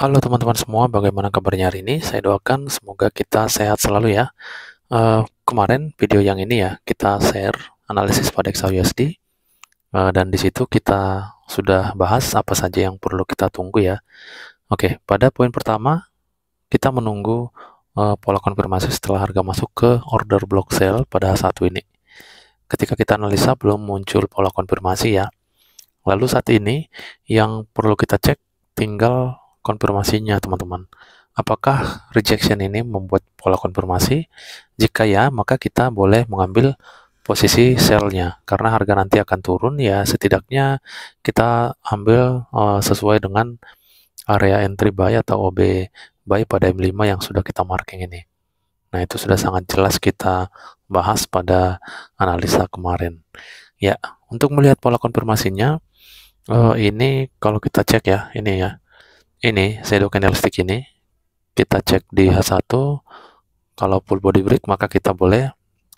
Halo teman-teman semua, bagaimana kabarnya hari ini? Saya doakan semoga kita sehat selalu ya. Uh, kemarin video yang ini ya, kita share analisis pada XAUUSD uh, eh, dan di situ kita sudah bahas apa saja yang perlu kita tunggu ya. Oke, pada poin pertama kita menunggu uh, pola konfirmasi setelah harga masuk ke order block sell pada saat ini. Ketika kita analisa belum muncul pola konfirmasi ya. Lalu saat ini yang perlu kita cek tinggal konfirmasinya, teman-teman. Apakah rejection ini membuat pola konfirmasi? Jika ya, maka kita boleh mengambil posisi selnya karena harga nanti akan turun ya setidaknya kita ambil uh, sesuai dengan area entry buy atau OB buy pada M5 yang sudah kita marking ini. Nah, itu sudah sangat jelas kita bahas pada analisa kemarin. Ya, untuk melihat pola konfirmasinya, uh, ini kalau kita cek ya, ini ya, ini shadow candlestick ini kita cek di H1 kalau full body break maka kita boleh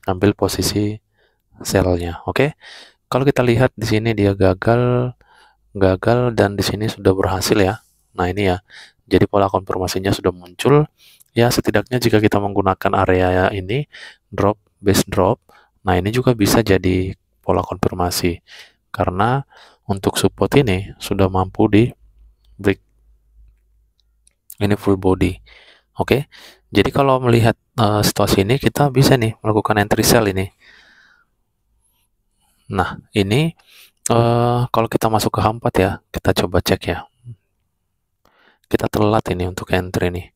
ambil posisi selnya oke okay? kalau kita lihat di sini dia gagal gagal dan di sini sudah berhasil ya nah ini ya jadi pola konfirmasinya sudah muncul ya setidaknya jika kita menggunakan area ini drop base drop nah ini juga bisa jadi pola konfirmasi karena untuk support ini sudah mampu di break ini full body oke okay? jadi kalau melihat uh, situasi ini kita bisa nih melakukan entry sell ini nah ini uh, kalau kita masuk ke H4 ya kita coba cek ya kita telat ini untuk entry nih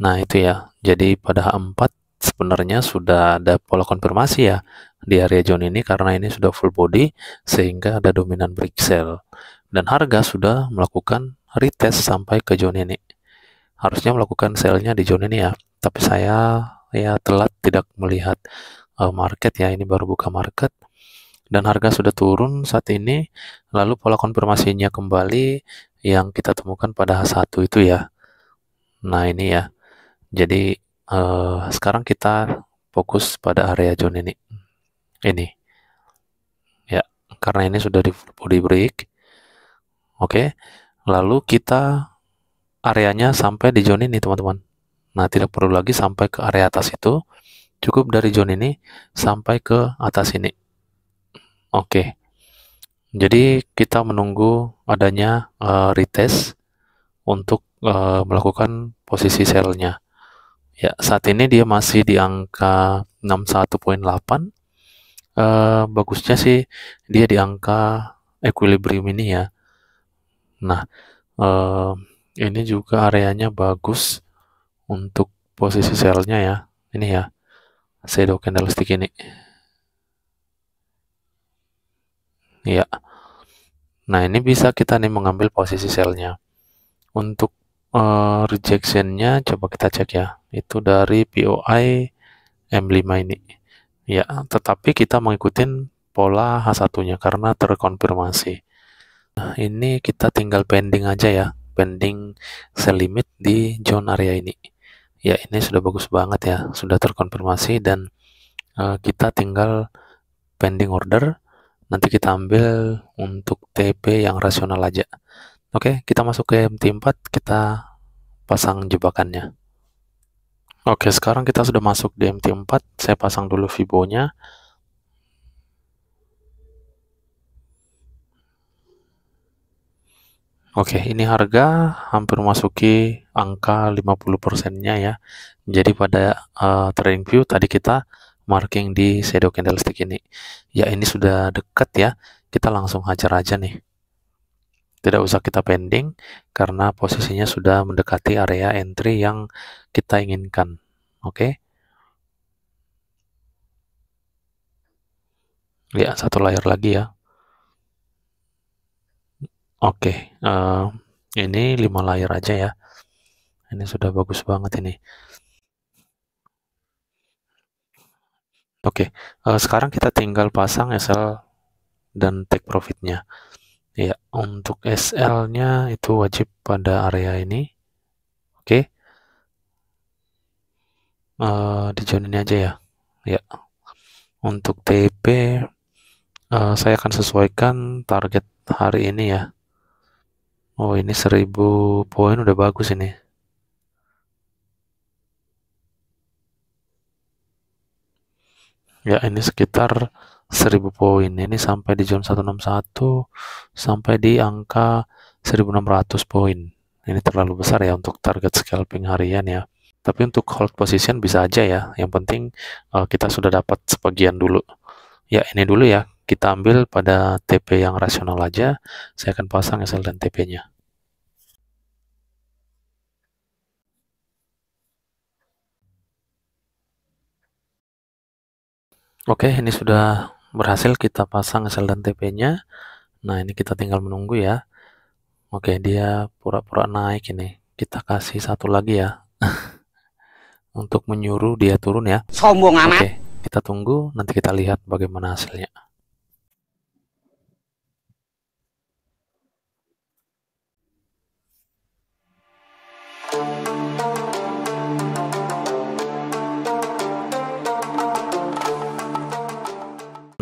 nah itu ya jadi pada H4 sebenarnya sudah ada pola konfirmasi ya di area zone ini karena ini sudah full body sehingga ada dominan break sell dan harga sudah melakukan retest sampai ke zone ini harusnya melakukan sellnya di zona ini ya tapi saya ya telat tidak melihat uh, market ya ini baru buka market dan harga sudah turun saat ini lalu pola konfirmasinya kembali yang kita temukan pada H1 itu ya nah ini ya jadi uh, sekarang kita fokus pada area zona ini ini ya karena ini sudah di, di break oke okay. lalu kita areanya sampai di zone ini teman-teman nah tidak perlu lagi sampai ke area atas itu cukup dari zone ini sampai ke atas ini oke jadi kita menunggu adanya uh, retest untuk uh, melakukan posisi selnya ya saat ini dia masih di angka 61.8 uh, eh, bagusnya sih dia di angka equilibrium ini ya. Nah, uh, ini juga areanya bagus untuk posisi selnya ya ini ya shadow candlestick ini ya nah ini bisa kita nih mengambil posisi selnya untuk uh, rejectionnya coba kita cek ya itu dari POI M5 ini ya tetapi kita mengikuti pola H1 nya karena terkonfirmasi nah, ini kita tinggal pending aja ya Pending sell limit di zone area ini ya ini sudah bagus banget ya sudah terkonfirmasi dan uh, kita tinggal pending order nanti kita ambil untuk TP yang rasional aja oke kita masuk ke MT4 kita pasang jebakannya oke sekarang kita sudah masuk di MT4 saya pasang dulu fibonya. Oke, ini harga hampir masuki angka 50%-nya ya. Jadi pada uh, trading view tadi kita marking di shadow candlestick ini. Ya, ini sudah dekat ya. Kita langsung hajar aja nih. Tidak usah kita pending karena posisinya sudah mendekati area entry yang kita inginkan. Oke. Ya, satu layar lagi ya. Oke, uh, ini lima layer aja ya. Ini sudah bagus banget ini. Oke, uh, sekarang kita tinggal pasang SL dan take profitnya. Ya, untuk SL-nya itu wajib pada area ini. Oke. Uh, di zone ini aja ya. Ya. Untuk TP, uh, saya akan sesuaikan target hari ini ya. Oh, ini seribu poin udah bagus ini. Ya, ini sekitar seribu poin. Ini sampai di zone 161 sampai di angka 1600 poin. Ini terlalu besar ya untuk target scalping harian ya. Tapi untuk hold position bisa aja ya. Yang penting eh, kita sudah dapat sebagian dulu. Ya, ini dulu ya kita ambil pada TP yang rasional aja, saya akan pasang SL dan TP-nya. Oke, ini sudah berhasil kita pasang SL dan TP-nya. Nah, ini kita tinggal menunggu ya. Oke, dia pura-pura naik ini. Kita kasih satu lagi ya. Untuk menyuruh dia turun ya. Sombong amat. Oke, kita tunggu nanti kita lihat bagaimana hasilnya.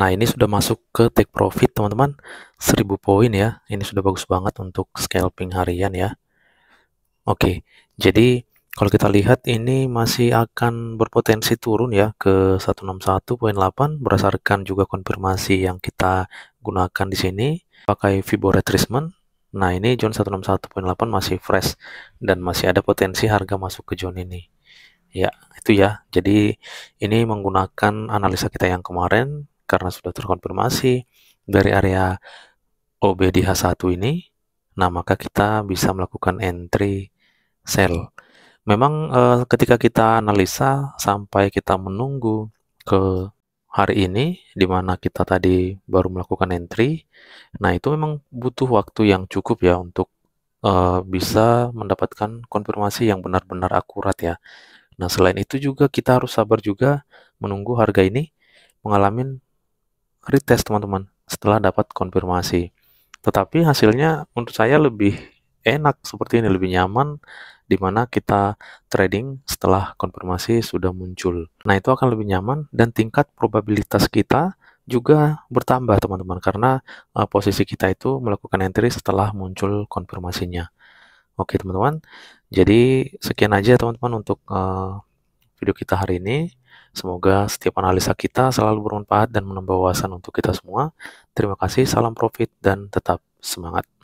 Nah, ini sudah masuk ke take profit, teman-teman. 1000 poin ya. Ini sudah bagus banget untuk scalping harian ya. Oke, jadi kalau kita lihat ini masih akan berpotensi turun ya ke 161.8 berdasarkan juga konfirmasi yang kita gunakan di sini pakai Fibo retracement. Nah, ini zone 161.8 masih fresh dan masih ada potensi harga masuk ke zone ini. Ya, itu ya. Jadi ini menggunakan analisa kita yang kemarin karena sudah terkonfirmasi dari area obdh 1 ini, nah maka kita bisa melakukan entry sell. Memang eh, ketika kita analisa sampai kita menunggu ke hari ini, di mana kita tadi baru melakukan entry, nah itu memang butuh waktu yang cukup ya untuk eh, bisa mendapatkan konfirmasi yang benar-benar akurat ya. Nah selain itu juga kita harus sabar juga menunggu harga ini mengalami retest teman-teman setelah dapat konfirmasi. Tetapi hasilnya untuk saya lebih enak seperti ini, lebih nyaman di mana kita trading setelah konfirmasi sudah muncul. Nah, itu akan lebih nyaman dan tingkat probabilitas kita juga bertambah teman-teman karena uh, posisi kita itu melakukan entry setelah muncul konfirmasinya. Oke teman-teman, jadi sekian aja teman-teman untuk uh, video kita hari ini. Semoga setiap analisa kita selalu bermanfaat dan menambah wawasan untuk kita semua. Terima kasih, salam profit, dan tetap semangat.